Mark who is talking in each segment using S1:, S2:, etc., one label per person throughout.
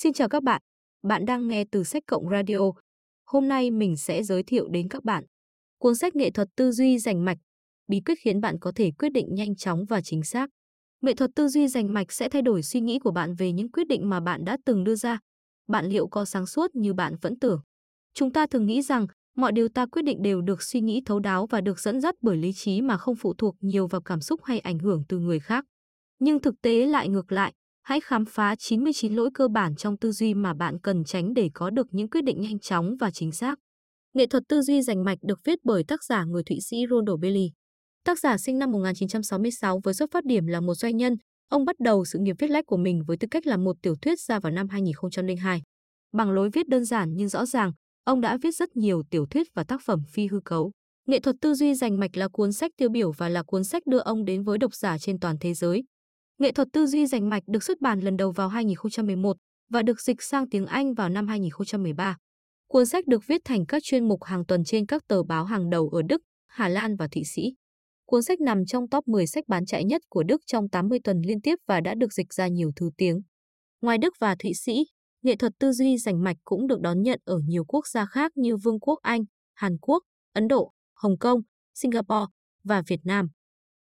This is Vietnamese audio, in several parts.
S1: Xin chào các bạn, bạn đang nghe từ sách Cộng Radio. Hôm nay mình sẽ giới thiệu đến các bạn cuốn sách Nghệ thuật tư duy rành mạch, bí quyết khiến bạn có thể quyết định nhanh chóng và chính xác. Nghệ thuật tư duy rành mạch sẽ thay đổi suy nghĩ của bạn về những quyết định mà bạn đã từng đưa ra. Bạn liệu có sáng suốt như bạn vẫn tưởng? Chúng ta thường nghĩ rằng mọi điều ta quyết định đều được suy nghĩ thấu đáo và được dẫn dắt bởi lý trí mà không phụ thuộc nhiều vào cảm xúc hay ảnh hưởng từ người khác. Nhưng thực tế lại ngược lại, Hãy khám phá 99 lỗi cơ bản trong tư duy mà bạn cần tránh để có được những quyết định nhanh chóng và chính xác. Nghệ thuật tư duy rành mạch được viết bởi tác giả người Thụy Sĩ Ronald Bailey. Tác giả sinh năm 1966 với xuất phát điểm là một doanh nhân, ông bắt đầu sự nghiệp viết lách của mình với tư cách là một tiểu thuyết gia vào năm 2002. Bằng lối viết đơn giản nhưng rõ ràng, ông đã viết rất nhiều tiểu thuyết và tác phẩm phi hư cấu. Nghệ thuật tư duy rành mạch là cuốn sách tiêu biểu và là cuốn sách đưa ông đến với độc giả trên toàn thế giới, Nghệ thuật tư duy rành mạch được xuất bản lần đầu vào 2011 và được dịch sang tiếng Anh vào năm 2013. Cuốn sách được viết thành các chuyên mục hàng tuần trên các tờ báo hàng đầu ở Đức, Hà Lan và Thụy Sĩ. Cuốn sách nằm trong top 10 sách bán chạy nhất của Đức trong 80 tuần liên tiếp và đã được dịch ra nhiều thứ tiếng. Ngoài Đức và Thụy Sĩ, nghệ thuật tư duy rành mạch cũng được đón nhận ở nhiều quốc gia khác như Vương quốc Anh, Hàn Quốc, Ấn Độ, Hồng Kông, Singapore và Việt Nam.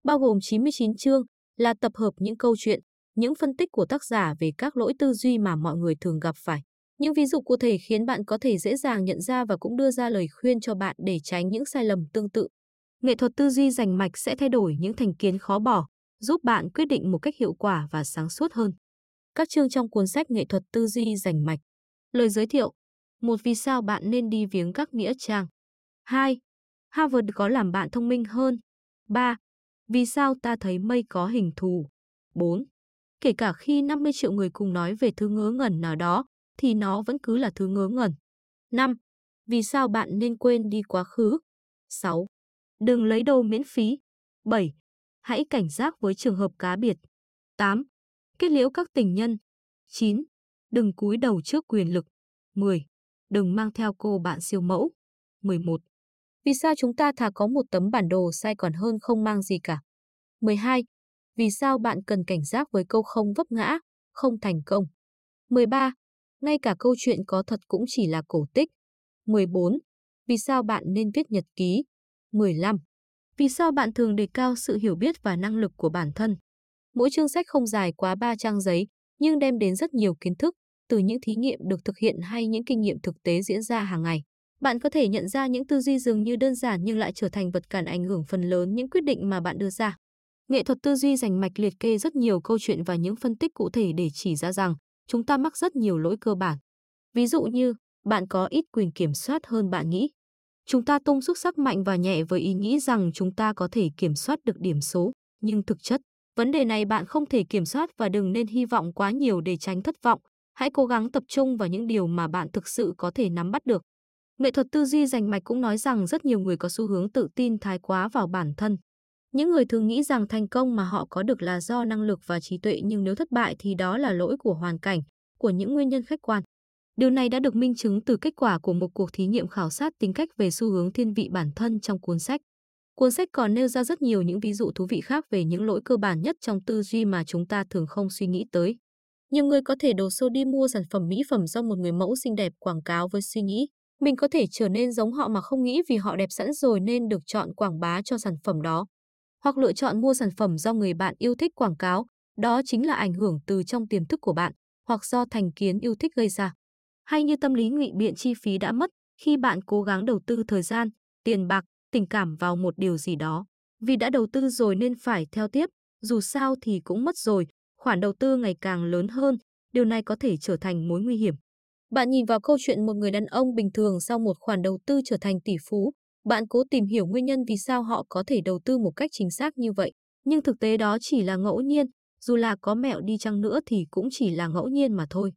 S1: Bao gồm 99 chương, là tập hợp những câu chuyện, những phân tích của tác giả về các lỗi tư duy mà mọi người thường gặp phải. Những ví dụ cụ thể khiến bạn có thể dễ dàng nhận ra và cũng đưa ra lời khuyên cho bạn để tránh những sai lầm tương tự. Nghệ thuật tư duy rành mạch sẽ thay đổi những thành kiến khó bỏ, giúp bạn quyết định một cách hiệu quả và sáng suốt hơn. Các chương trong cuốn sách Nghệ thuật tư duy rành mạch. Lời giới thiệu: một Vì sao bạn nên đi viếng các nghĩa trang. 2. Harvard có làm bạn thông minh hơn. 3. Vì sao ta thấy mây có hình thù? 4. Kể cả khi 50 triệu người cùng nói về thứ ngớ ngẩn nào đó, thì nó vẫn cứ là thứ ngớ ngẩn. 5. Vì sao bạn nên quên đi quá khứ? 6. Đừng lấy đâu miễn phí. 7. Hãy cảnh giác với trường hợp cá biệt. 8. Kết liễu các tình nhân. 9. Đừng cúi đầu trước quyền lực. 10. Đừng mang theo cô bạn siêu mẫu. 11. Vì sao chúng ta thà có một tấm bản đồ sai còn hơn không mang gì cả? 12. Vì sao bạn cần cảnh giác với câu không vấp ngã, không thành công? 13. Ngay cả câu chuyện có thật cũng chỉ là cổ tích. 14. Vì sao bạn nên viết nhật ký? 15. Vì sao bạn thường đề cao sự hiểu biết và năng lực của bản thân? Mỗi chương sách không dài quá 3 trang giấy, nhưng đem đến rất nhiều kiến thức từ những thí nghiệm được thực hiện hay những kinh nghiệm thực tế diễn ra hàng ngày. Bạn có thể nhận ra những tư duy dường như đơn giản nhưng lại trở thành vật cản ảnh hưởng phần lớn những quyết định mà bạn đưa ra. Nghệ thuật tư duy dành mạch liệt kê rất nhiều câu chuyện và những phân tích cụ thể để chỉ ra rằng chúng ta mắc rất nhiều lỗi cơ bản. Ví dụ như, bạn có ít quyền kiểm soát hơn bạn nghĩ. Chúng ta tung xúc sắc mạnh và nhẹ với ý nghĩ rằng chúng ta có thể kiểm soát được điểm số, nhưng thực chất, vấn đề này bạn không thể kiểm soát và đừng nên hy vọng quá nhiều để tránh thất vọng. Hãy cố gắng tập trung vào những điều mà bạn thực sự có thể nắm bắt được. Nghệ thuật tư duy rành mạch cũng nói rằng rất nhiều người có xu hướng tự tin thái quá vào bản thân. Những người thường nghĩ rằng thành công mà họ có được là do năng lực và trí tuệ nhưng nếu thất bại thì đó là lỗi của hoàn cảnh, của những nguyên nhân khách quan. Điều này đã được minh chứng từ kết quả của một cuộc thí nghiệm khảo sát tính cách về xu hướng thiên vị bản thân trong cuốn sách. Cuốn sách còn nêu ra rất nhiều những ví dụ thú vị khác về những lỗi cơ bản nhất trong tư duy mà chúng ta thường không suy nghĩ tới. Nhiều người có thể đổ xô đi mua sản phẩm mỹ phẩm do một người mẫu xinh đẹp quảng cáo với suy nghĩ mình có thể trở nên giống họ mà không nghĩ vì họ đẹp sẵn rồi nên được chọn quảng bá cho sản phẩm đó. Hoặc lựa chọn mua sản phẩm do người bạn yêu thích quảng cáo, đó chính là ảnh hưởng từ trong tiềm thức của bạn hoặc do thành kiến yêu thích gây ra. Hay như tâm lý ngụy biện chi phí đã mất khi bạn cố gắng đầu tư thời gian, tiền bạc, tình cảm vào một điều gì đó. Vì đã đầu tư rồi nên phải theo tiếp, dù sao thì cũng mất rồi, khoản đầu tư ngày càng lớn hơn, điều này có thể trở thành mối nguy hiểm. Bạn nhìn vào câu chuyện một người đàn ông bình thường sau một khoản đầu tư trở thành tỷ phú, bạn cố tìm hiểu nguyên nhân vì sao họ có thể đầu tư một cách chính xác như vậy, nhưng thực tế đó chỉ là ngẫu nhiên, dù là có mẹo đi chăng nữa thì cũng chỉ là ngẫu nhiên mà thôi.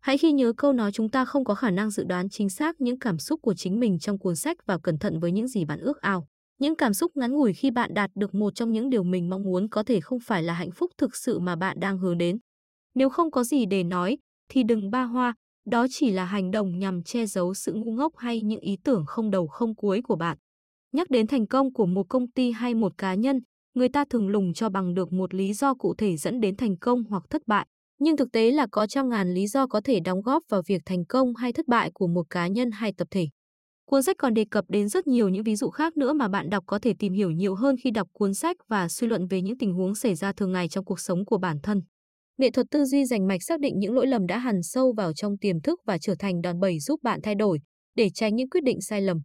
S1: Hãy khi nhớ câu nói chúng ta không có khả năng dự đoán chính xác những cảm xúc của chính mình trong cuốn sách và cẩn thận với những gì bạn ước ao. Những cảm xúc ngắn ngủi khi bạn đạt được một trong những điều mình mong muốn có thể không phải là hạnh phúc thực sự mà bạn đang hướng đến. Nếu không có gì để nói, thì đừng ba hoa, đó chỉ là hành động nhằm che giấu sự ngu ngốc hay những ý tưởng không đầu không cuối của bạn. Nhắc đến thành công của một công ty hay một cá nhân, người ta thường lùng cho bằng được một lý do cụ thể dẫn đến thành công hoặc thất bại. Nhưng thực tế là có trăm ngàn lý do có thể đóng góp vào việc thành công hay thất bại của một cá nhân hay tập thể. Cuốn sách còn đề cập đến rất nhiều những ví dụ khác nữa mà bạn đọc có thể tìm hiểu nhiều hơn khi đọc cuốn sách và suy luận về những tình huống xảy ra thường ngày trong cuộc sống của bản thân. Nghệ thuật tư duy rành mạch xác định những lỗi lầm đã hằn sâu vào trong tiềm thức và trở thành đòn bẩy giúp bạn thay đổi để tránh những quyết định sai lầm.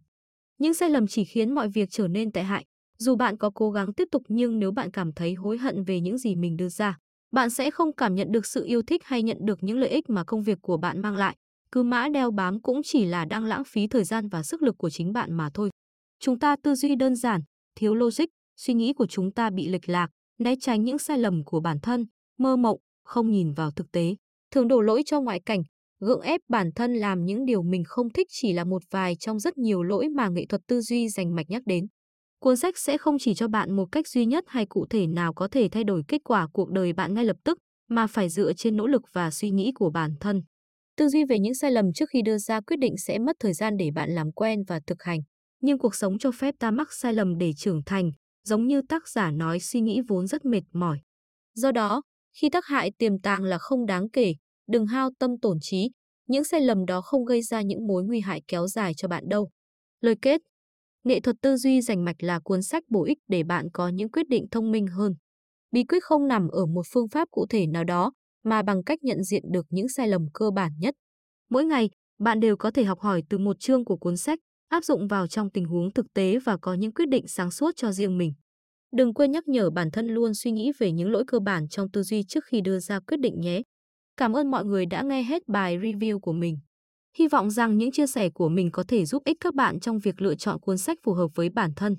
S1: Những sai lầm chỉ khiến mọi việc trở nên tệ hại. Dù bạn có cố gắng tiếp tục nhưng nếu bạn cảm thấy hối hận về những gì mình đưa ra, bạn sẽ không cảm nhận được sự yêu thích hay nhận được những lợi ích mà công việc của bạn mang lại. Cứ mãi đeo bám cũng chỉ là đang lãng phí thời gian và sức lực của chính bạn mà thôi. Chúng ta tư duy đơn giản, thiếu logic, suy nghĩ của chúng ta bị lệch lạc, né tránh những sai lầm của bản thân, mơ mộng, không nhìn vào thực tế, thường đổ lỗi cho ngoại cảnh, gượng ép bản thân làm những điều mình không thích chỉ là một vài trong rất nhiều lỗi mà nghệ thuật tư duy dành mạch nhắc đến. Cuốn sách sẽ không chỉ cho bạn một cách duy nhất hay cụ thể nào có thể thay đổi kết quả cuộc đời bạn ngay lập tức, mà phải dựa trên nỗ lực và suy nghĩ của bản thân. Tư duy về những sai lầm trước khi đưa ra quyết định sẽ mất thời gian để bạn làm quen và thực hành. Nhưng cuộc sống cho phép ta mắc sai lầm để trưởng thành, giống như tác giả nói suy nghĩ vốn rất mệt mỏi. Do đó, khi tác hại tiềm tàng là không đáng kể, đừng hao tâm tổn trí, những sai lầm đó không gây ra những mối nguy hại kéo dài cho bạn đâu. Lời kết Nghệ thuật tư duy rành mạch là cuốn sách bổ ích để bạn có những quyết định thông minh hơn. Bí quyết không nằm ở một phương pháp cụ thể nào đó, mà bằng cách nhận diện được những sai lầm cơ bản nhất. Mỗi ngày, bạn đều có thể học hỏi từ một chương của cuốn sách, áp dụng vào trong tình huống thực tế và có những quyết định sáng suốt cho riêng mình. Đừng quên nhắc nhở bản thân luôn suy nghĩ về những lỗi cơ bản trong tư duy trước khi đưa ra quyết định nhé. Cảm ơn mọi người đã nghe hết bài review của mình. Hy vọng rằng những chia sẻ của mình có thể giúp ích các bạn trong việc lựa chọn cuốn sách phù hợp với bản thân.